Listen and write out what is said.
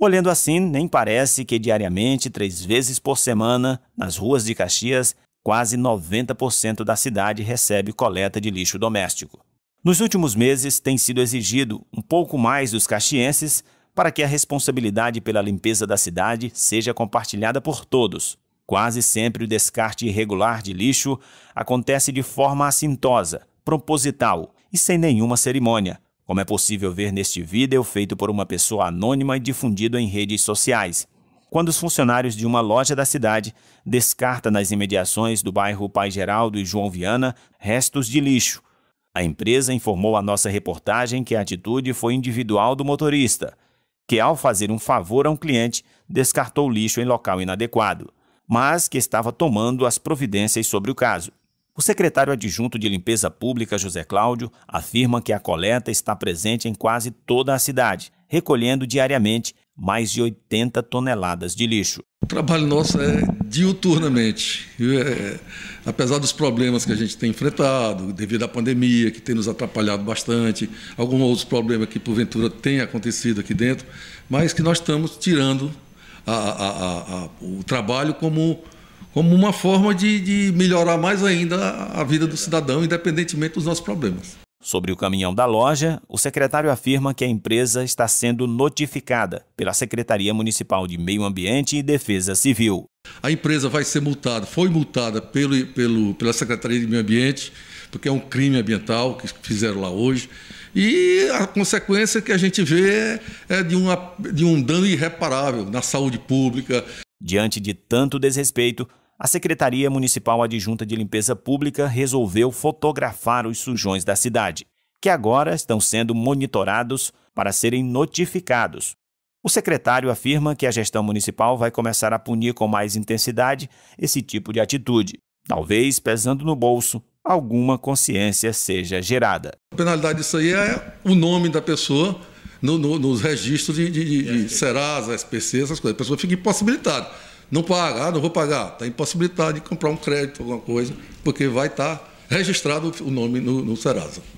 Olhando assim, nem parece que diariamente, três vezes por semana, nas ruas de Caxias, quase 90% da cidade recebe coleta de lixo doméstico. Nos últimos meses, tem sido exigido um pouco mais dos caxienses para que a responsabilidade pela limpeza da cidade seja compartilhada por todos. Quase sempre o descarte irregular de lixo acontece de forma assintosa, proposital e sem nenhuma cerimônia, como é possível ver neste vídeo feito por uma pessoa anônima e difundido em redes sociais, quando os funcionários de uma loja da cidade descarta nas imediações do bairro Pai Geraldo e João Viana restos de lixo. A empresa informou à nossa reportagem que a atitude foi individual do motorista, que ao fazer um favor a um cliente, descartou o lixo em local inadequado, mas que estava tomando as providências sobre o caso. O secretário adjunto de Limpeza Pública, José Cláudio, afirma que a coleta está presente em quase toda a cidade, recolhendo diariamente mais de 80 toneladas de lixo. O trabalho nosso é diuturnamente. É, apesar dos problemas que a gente tem enfrentado, devido à pandemia, que tem nos atrapalhado bastante, alguns outros problemas que porventura tem acontecido aqui dentro, mas que nós estamos tirando a, a, a, o trabalho como como uma forma de, de melhorar mais ainda a vida do cidadão, independentemente dos nossos problemas. Sobre o caminhão da loja, o secretário afirma que a empresa está sendo notificada pela Secretaria Municipal de Meio Ambiente e Defesa Civil. A empresa vai ser multada, foi multada pelo, pelo, pela Secretaria de Meio Ambiente, porque é um crime ambiental que fizeram lá hoje. E a consequência que a gente vê é, é de, uma, de um dano irreparável na saúde pública. Diante de tanto desrespeito, a Secretaria Municipal Adjunta de Limpeza Pública resolveu fotografar os sujões da cidade, que agora estão sendo monitorados para serem notificados. O secretário afirma que a gestão municipal vai começar a punir com mais intensidade esse tipo de atitude, talvez pesando no bolso alguma consciência seja gerada. A penalidade disso aí é o nome da pessoa no, no, nos registros de, de, de, de Serasa, SPC, essas coisas. A pessoa fica impossibilitada. Não paga, ah, não vou pagar. Está impossibilitado de comprar um crédito, alguma coisa, porque vai estar tá registrado o nome no, no Serasa.